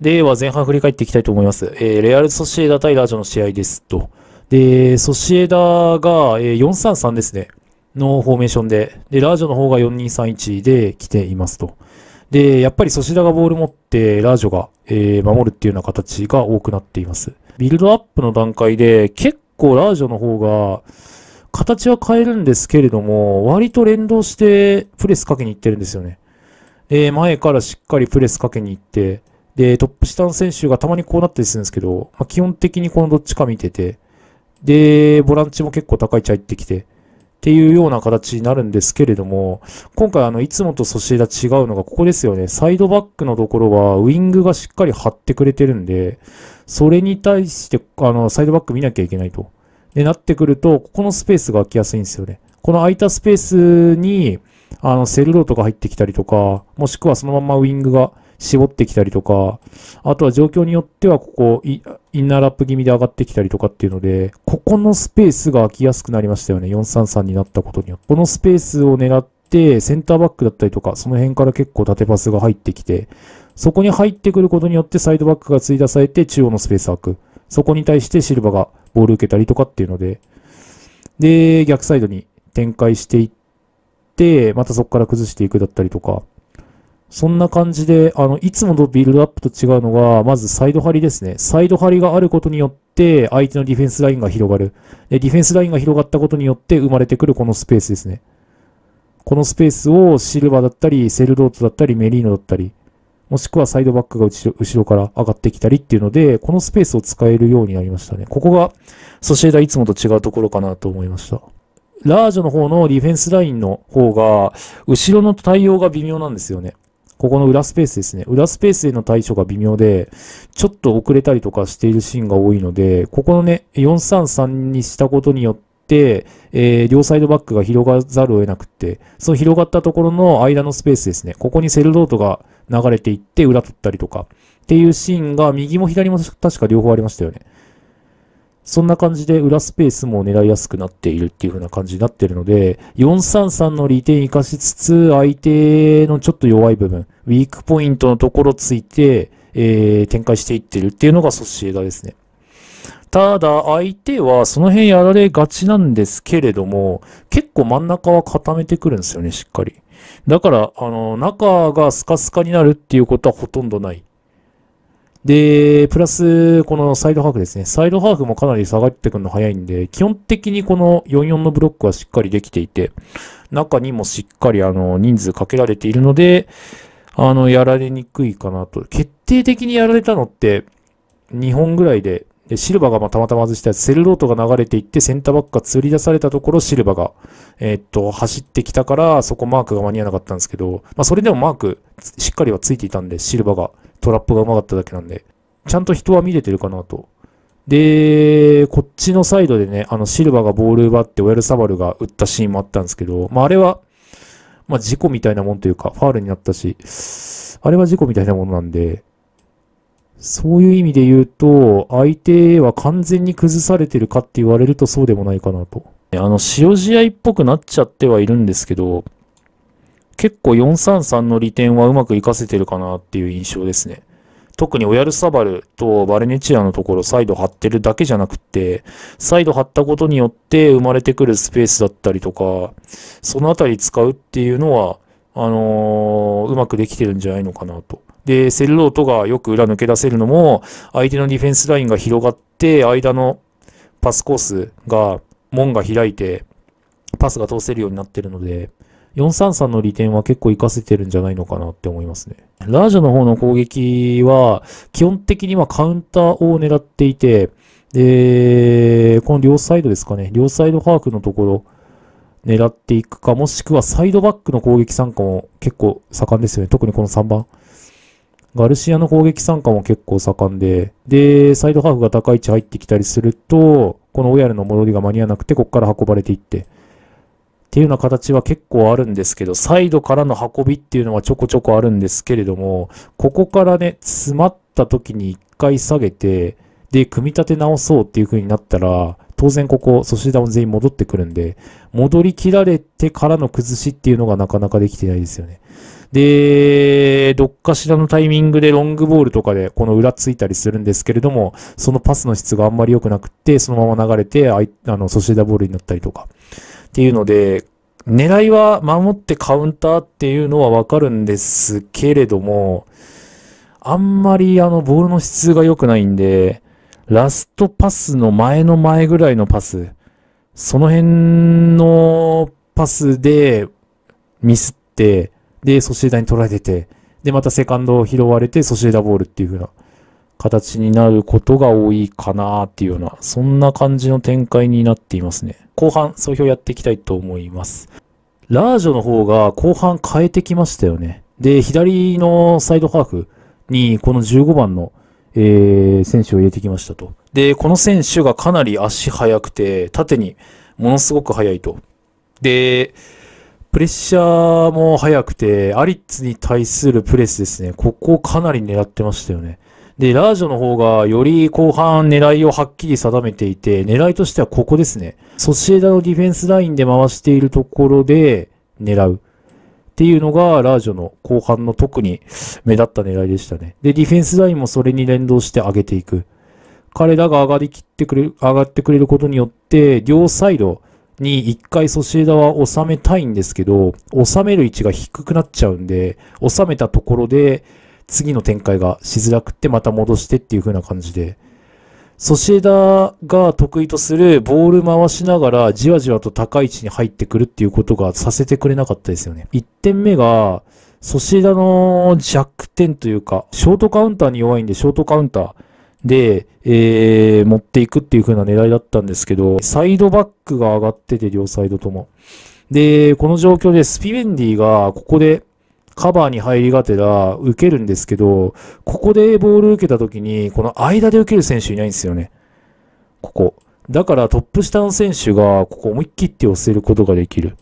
では前半振り返っていきたいと思います。えー、レアル・ソシエダ対ラージョの試合ですと。で、ソシエダが、えー、433ですね。のフォーメーションで。で、ラージョの方が4231で来ていますと。で、やっぱりソシエダがボール持って、ラージョが、えー、守るっていうような形が多くなっています。ビルドアップの段階で、結構ラージョの方が、形は変えるんですけれども、割と連動してプレスかけに行ってるんですよね。え、前からしっかりプレスかけに行って、で、トップ下の選手がたまにこうなったりするんですけど、まあ、基本的にこのどっちか見てて、で、ボランチも結構高い位置入ってきて、っていうような形になるんですけれども、今回あの、いつもとソシエダ違うのがここですよね。サイドバックのところは、ウィングがしっかり張ってくれてるんで、それに対して、あの、サイドバック見なきゃいけないと。で、なってくると、ここのスペースが空きやすいんですよね。この空いたスペースに、あの、セルロートが入ってきたりとか、もしくはそのままウィングが、絞ってきたりとか、あとは状況によってはここイ、インナーラップ気味で上がってきたりとかっていうので、ここのスペースが空きやすくなりましたよね。433になったことによって。このスペースを狙って、センターバックだったりとか、その辺から結構縦パスが入ってきて、そこに入ってくることによってサイドバックが追いされて中央のスペース開く。そこに対してシルバーがボール受けたりとかっていうので、で、逆サイドに展開していって、またそこから崩していくだったりとか、そんな感じで、あの、いつもとビルドアップと違うのが、まずサイド張りですね。サイド張りがあることによって、相手のディフェンスラインが広がる。で、ディフェンスラインが広がったことによって生まれてくるこのスペースですね。このスペースをシルバーだったり、セルロートだったり、メリーノだったり、もしくはサイドバックが後ろから上がってきたりっていうので、このスペースを使えるようになりましたね。ここが、ソシエダいつもと違うところかなと思いました。ラージョの方のディフェンスラインの方が、後ろの対応が微妙なんですよね。ここの裏スペースですね。裏スペースへの対処が微妙で、ちょっと遅れたりとかしているシーンが多いので、ここのね、433にしたことによって、えー、両サイドバックが広がざるを得なくて、その広がったところの間のスペースですね、ここにセルロートが流れていって裏取ったりとか、っていうシーンが右も左も確か両方ありましたよね。そんな感じで裏スペースも狙いやすくなっているっていう風な感じになってるので、433の利点活かしつつ、相手のちょっと弱い部分、ウィークポイントのところついて、えー、展開していってるっていうのがソシエダですね。ただ、相手はその辺やられがちなんですけれども、結構真ん中は固めてくるんですよね、しっかり。だから、あの、中がスカスカになるっていうことはほとんどない。で、プラス、このサイドハーフですね。サイドハーフもかなり下がってくるの早いんで、基本的にこの44のブロックはしっかりできていて、中にもしっかりあの、人数かけられているので、あの、やられにくいかなと。決定的にやられたのって、2本ぐらいで、でシルバーがまたまたま外したやつ、セルロートが流れていって、センターバックが釣り出されたところ、シルバーが、えー、っと、走ってきたから、そこマークが間に合わなかったんですけど、まあ、それでもマーク、しっかりはついていたんで、シルバーが。トラップが上手かっただけなんで、ちゃんと人は見れてるかなと。で、こっちのサイドでね、あの、シルバーがボール奪ってオエルサバルが打ったシーンもあったんですけど、まあ、あれは、まあ、事故みたいなもんというか、ファールになったし、あれは事故みたいなものなんで、そういう意味で言うと、相手は完全に崩されてるかって言われるとそうでもないかなと。あの、塩試合っぽくなっちゃってはいるんですけど、結構433の利点はうまく活かせてるかなっていう印象ですね。特にオヤルサバルとバレネチアのところサイド張ってるだけじゃなくて、サイド張ったことによって生まれてくるスペースだったりとか、そのあたり使うっていうのは、あのー、うまくできてるんじゃないのかなと。で、セルロートがよく裏抜け出せるのも、相手のディフェンスラインが広がって、間のパスコースが、門が開いて、パスが通せるようになってるので、433の利点は結構活かせてるんじゃないのかなって思いますね。ラージャの方の攻撃は、基本的にはカウンターを狙っていて、で、この両サイドですかね、両サイドハーフのところ、狙っていくか、もしくはサイドバックの攻撃参加も結構盛んですよね。特にこの3番。ガルシアの攻撃参加も結構盛んで、で、サイドハーフが高い位置入ってきたりすると、このオヤルの戻りが間に合わなくて、ここから運ばれていって、っていうような形は結構あるんですけど、サイドからの運びっていうのはちょこちょこあるんですけれども、ここからね、詰まった時に一回下げて、で、組み立て直そうっていう風になったら、当然ここ、ソシダも全員戻ってくるんで、戻り切られてからの崩しっていうのがなかなかできてないですよね。で、どっかしらのタイミングでロングボールとかでこの裏ついたりするんですけれども、そのパスの質があんまり良くなくって、そのまま流れて、あの、ソシエダボールになったりとか。っていうので、狙いは守ってカウンターっていうのはわかるんですけれども、あんまりあのボールの質が良くないんで、ラストパスの前の前ぐらいのパス、その辺のパスでミスって、で、ソシエダに取られてて、で、またセカンドを拾われて、ソシエダボールっていう風な形になることが多いかなっていうような、そんな感じの展開になっていますね。後半、総評やっていきたいと思います。ラージョの方が後半変えてきましたよね。で、左のサイドハーフに、この15番の、えー、選手を入れてきましたと。で、この選手がかなり足速くて、縦にものすごく速いと。で、プレッシャーも速くて、アリッツに対するプレスですね。ここをかなり狙ってましたよね。で、ラージョの方がより後半狙いをはっきり定めていて、狙いとしてはここですね。ソシエダのディフェンスラインで回しているところで狙う。っていうのが、ラージョの後半の特に目立った狙いでしたね。で、ディフェンスラインもそれに連動して上げていく。彼らが上がりきってくれる、上がってくれることによって、両サイドに一回ソシエダは収めたいんですけど、収める位置が低くなっちゃうんで、収めたところで、次の展開がしづらくってまた戻してっていう風な感じで、ソシエダが得意とするボール回しながらじわじわと高い位置に入ってくるっていうことがさせてくれなかったですよね。1点目が、ソシエダの弱点というか、ショートカウンターに弱いんで、ショートカウンターで、えー、持っていくっていう風な狙いだったんですけど、サイドバックが上がってて、両サイドとも。で、この状況でスピベンディがここでカバーに入りがてら受けるんですけど、ここでボール受けた時に、この間で受ける選手いないんですよね。ここ。だからトップ下の選手が、ここ思いっきって寄せることができる。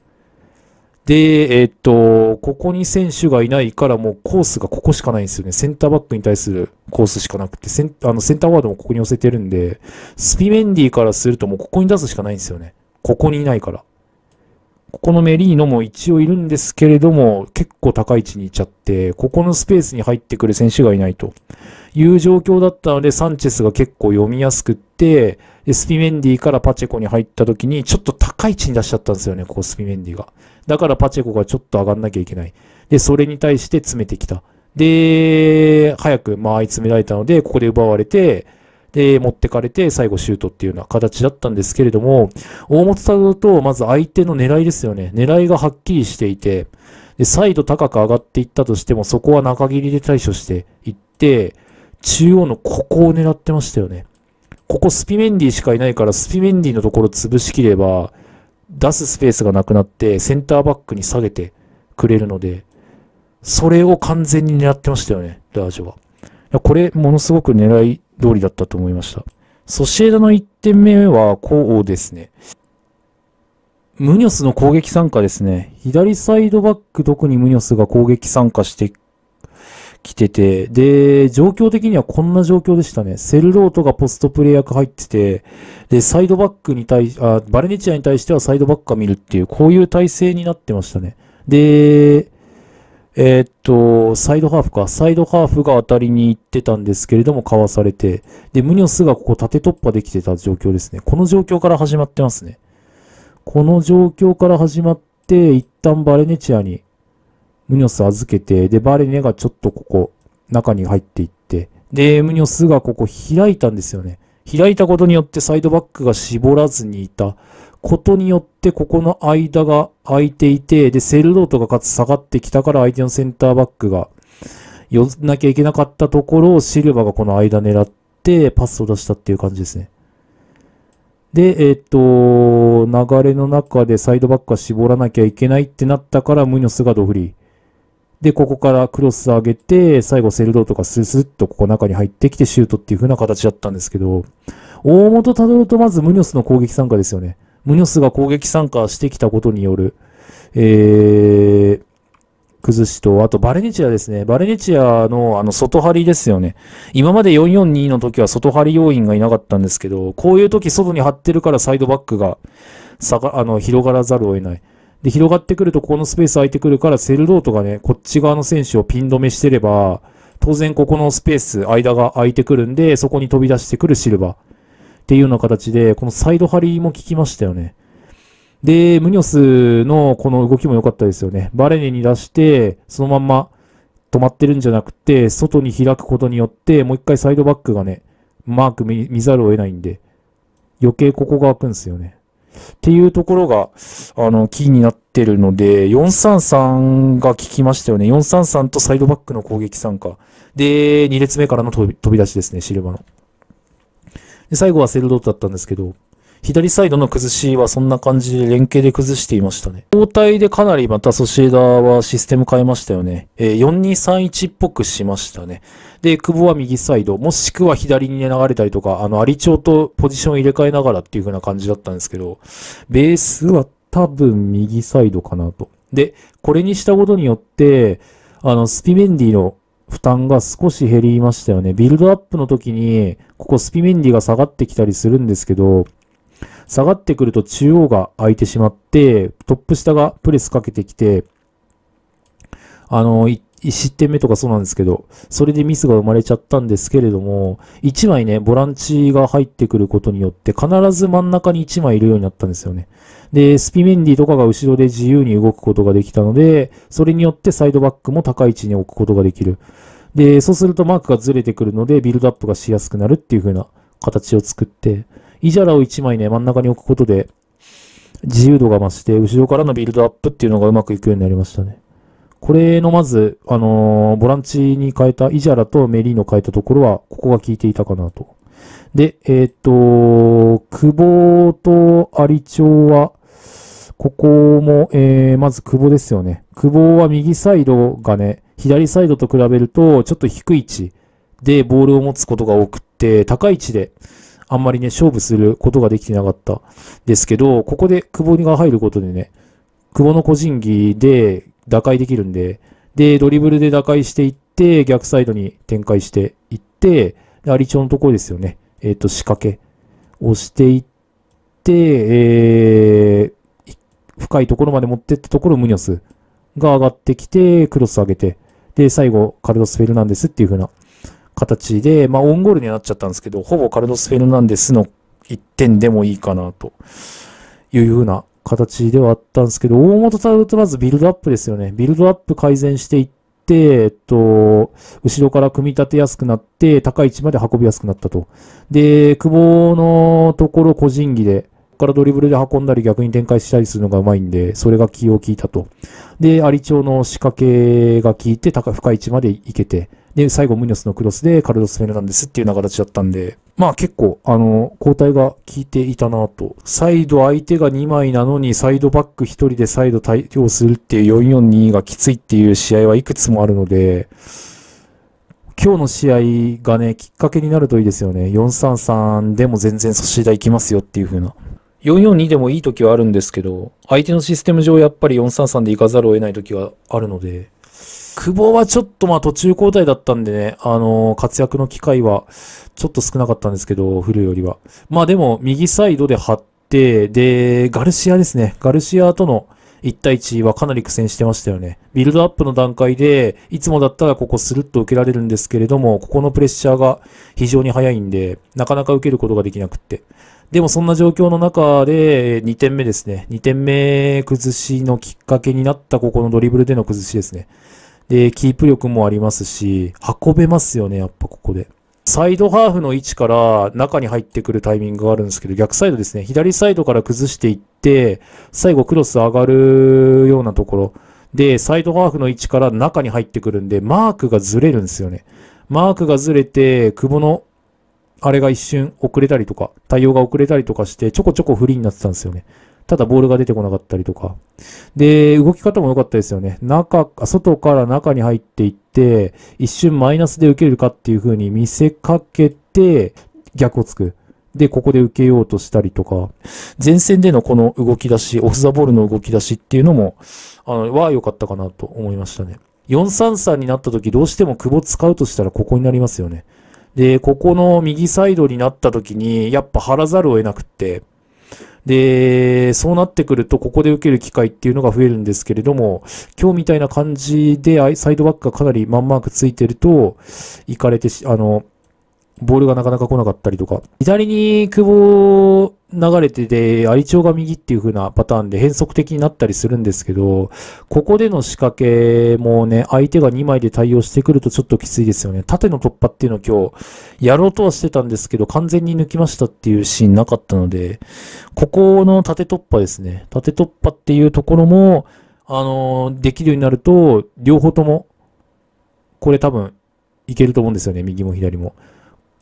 で、えー、っと、ここに選手がいないからもうコースがここしかないんですよね。センターバックに対するコースしかなくて、センあのセンターワードもここに寄せてるんで、スピメンディからするともうここに出すしかないんですよね。ここにいないから。ここのメリーノも一応いるんですけれども、結構高い位置にいっちゃって、ここのスペースに入ってくる選手がいないという状況だったので、サンチェスが結構読みやすくって、スピメンディからパチェコに入った時に、ちょっと高い位置に出しちゃったんですよね、ここスピメンディが。だからパチェコがちょっと上がんなきゃいけない。で、それに対して詰めてきた。で、早く間あ、い詰められたので、ここで奪われて、で、持ってかれて、最後シュートっていうような形だったんですけれども、大本太郎と、まず相手の狙いですよね。狙いがはっきりしていて、で、再度高く上がっていったとしても、そこは中切りで対処していって、中央のここを狙ってましたよね。ここスピメンディしかいないから、スピメンディのところ潰しきれば、出すスペースがなくなって、センターバックに下げてくれるので、それを完全に狙ってましたよね、ラージョは。これ、ものすごく狙い通りだったと思いました。ソシエダの1点目は、こうですね。ムニョスの攻撃参加ですね。左サイドバック、特にムニョスが攻撃参加してきてて、で、状況的にはこんな状況でしたね。セルロートがポストプレイ役入ってて、で、サイドバックに対あ、バレネチアに対してはサイドバックが見るっていう、こういう体制になってましたね。で、えー、っと、サイドハーフか。サイドハーフが当たりに行ってたんですけれども、かわされて。で、ムニョスがここ縦突破できてた状況ですね。この状況から始まってますね。この状況から始まって、一旦バレネチアにムニョス預けて、で、バレネがちょっとここ、中に入っていって、で、ムニョスがここ開いたんですよね。開いたことによってサイドバックが絞らずにいた。ことによってここの間が空いていて、で、セルロートがかつ下がってきたから相手のセンターバックが寄せなきゃいけなかったところをシルバーがこの間狙ってパスを出したっていう感じですね。で、えっ、ー、と、流れの中でサイドバックは絞らなきゃいけないってなったからムニョスがドフリー。で、ここからクロス上げて、最後セルドーとかススッとここ中に入ってきてシュートっていう風な形だったんですけど、大元たどるとまずムニョスの攻撃参加ですよね。ムニョスが攻撃参加してきたことによる、えー、崩しと、あとバレネチアですね。バレネチアのあの外張りですよね。今まで442の時は外張り要員がいなかったんですけど、こういう時外に張ってるからサイドバックが、さが、あの、広がらざるを得ない。で、広がってくるとここのスペース空いてくるからセルロートがね、こっち側の選手をピン止めしてれば、当然ここのスペース、間が空いてくるんで、そこに飛び出してくるシルバー。っていうような形で、このサイド張りも効きましたよね。で、ムニョスのこの動きも良かったですよね。バレネに出して、そのまんま止まってるんじゃなくて、外に開くことによって、もう一回サイドバックがね、マーク見ざるを得ないんで、余計ここが開くんですよね。っていうところが、あの、キーになってるので、433が効きましたよね。433とサイドバックの攻撃参加。で、2列目からの飛び出しですね、シルバの。で最後はセルドットだったんですけど、左サイドの崩しはそんな感じで連携で崩していましたね。交代でかなりまたソシエダはシステム変えましたよね。えー、4231っぽくしましたね。で、久保は右サイド、もしくは左に、ね、流れたりとか、あの、アリチョウとポジション入れ替えながらっていう風な感じだったんですけど、ベースは多分右サイドかなと。で、これにしたことによって、あの、スピメンディの負担が少し減りましたよね。ビルドアップの時に、ここスピメンディが下がってきたりするんですけど、下がってくると中央が空いてしまって、トップ下がプレスかけてきて、あの、1失点目とかそうなんですけど、それでミスが生まれちゃったんですけれども、1枚ね、ボランチが入ってくることによって、必ず真ん中に1枚いるようになったんですよね。で、スピメンディとかが後ろで自由に動くことができたので、それによってサイドバックも高い位置に置くことができる。で、そうするとマークがずれてくるので、ビルドアップがしやすくなるっていう風な形を作って、イジャラを1枚ね、真ん中に置くことで、自由度が増して、後ろからのビルドアップっていうのがうまくいくようになりましたね。これのまず、あのー、ボランチに変えた、イジャラとメリーノ変えたところは、ここが効いていたかなと。で、えー、っと、久保とアリチョウは、ここも、えー、まず久保ですよね。久保は右サイドがね、左サイドと比べると、ちょっと低い位置でボールを持つことが多くて、高い位置で、あんまりね、勝負することができてなかったですけど、ここで久保が入ることでね、久保の個人技で打開できるんで、で、ドリブルで打開していって、逆サイドに展開していって、で、アリチョのところですよね。えっ、ー、と、仕掛けをしていって、えー、深いところまで持ってったところ、ムニョスが上がってきて、クロス上げて、で、最後、カルロス・フェルナンデスっていう風な形で、まあ、オンゴールにはなっちゃったんですけど、ほぼカルロス・フェルナンデスの1点でもいいかな、という風な形ではあったんですけど、大元タウトまずビルドアップですよね。ビルドアップ改善していって、えっと、後ろから組み立てやすくなって、高い位置まで運びやすくなったと。で、久保のところ個人技で、からドリブルで運んだり逆に展開したりするのがうまいんで、それが気を利いたと。で、有ウの仕掛けが効いて、高深い位置まで行けて、で、最後ムニョスのクロスでカルロス・フェルナンデスっていうような形だったんで、まあ結構、あの、交代が効いていたなと。サイド相手が2枚なのに、サイドバック1人でサイド対応するっていう442がきついっていう試合はいくつもあるので、今日の試合がね、きっかけになるといいですよね。433でも全然ソシダ行きますよっていう風な。442でもいい時はあるんですけど、相手のシステム上やっぱり433で行かざるを得ない時はあるので、久保はちょっとまあ途中交代だったんでね、あのー、活躍の機会はちょっと少なかったんですけど、古いよりは。まあでも、右サイドで張って、で、ガルシアですね。ガルシアとの1対1はかなり苦戦してましたよね。ビルドアップの段階で、いつもだったらここスルッと受けられるんですけれども、ここのプレッシャーが非常に早いんで、なかなか受けることができなくって。でもそんな状況の中で、2点目ですね。2点目崩しのきっかけになったここのドリブルでの崩しですね。で、キープ力もありますし、運べますよね、やっぱここで。サイドハーフの位置から中に入ってくるタイミングがあるんですけど、逆サイドですね。左サイドから崩していって、最後クロス上がるようなところ。で、サイドハーフの位置から中に入ってくるんで、マークがずれるんですよね。マークがずれて、久保の、あれが一瞬遅れたりとか、対応が遅れたりとかして、ちょこちょこフリーになってたんですよね。ただボールが出てこなかったりとか。で、動き方も良かったですよね。中、外から中に入っていって、一瞬マイナスで受けるかっていう風に見せかけて、逆をつく。で、ここで受けようとしたりとか、前線でのこの動き出し、オフザボールの動き出しっていうのも、あの、は良かったかなと思いましたね。433になった時、どうしても久保使うとしたらここになりますよね。で、ここの右サイドになった時に、やっぱ張らざるを得なくって、で、そうなってくると、ここで受ける機会っていうのが増えるんですけれども、今日みたいな感じで、サイドバックがかなりマンマークついてると、行かれてあの、ボールがなかなか来なかったりとか、左に久保流れてて有長が右っていう風なパターンで変則的になったりするんですけど、ここでの仕掛けもね、相手が2枚で対応してくるとちょっときついですよね。縦の突破っていうのを今日、やろうとはしてたんですけど、完全に抜きましたっていうシーンなかったので、ここの縦突破ですね。縦突破っていうところも、あの、できるようになると、両方とも、これ多分、いけると思うんですよね。右も左も。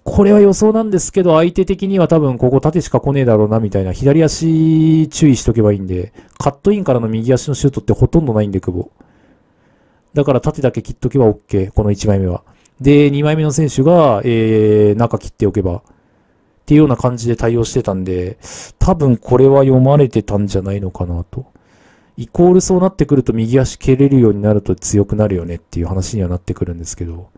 これは予想なんですけど、相手的には多分ここ縦しか来ねえだろうなみたいな、左足注意しとけばいいんで、カットインからの右足のシュートってほとんどないんで、久保。だから縦だけ切っとけば OK、この1枚目は。で、2枚目の選手が、えー、中切っておけば、っていうような感じで対応してたんで、多分これは読まれてたんじゃないのかなと。イコールそうなってくると右足蹴れるようになると強くなるよねっていう話にはなってくるんですけど、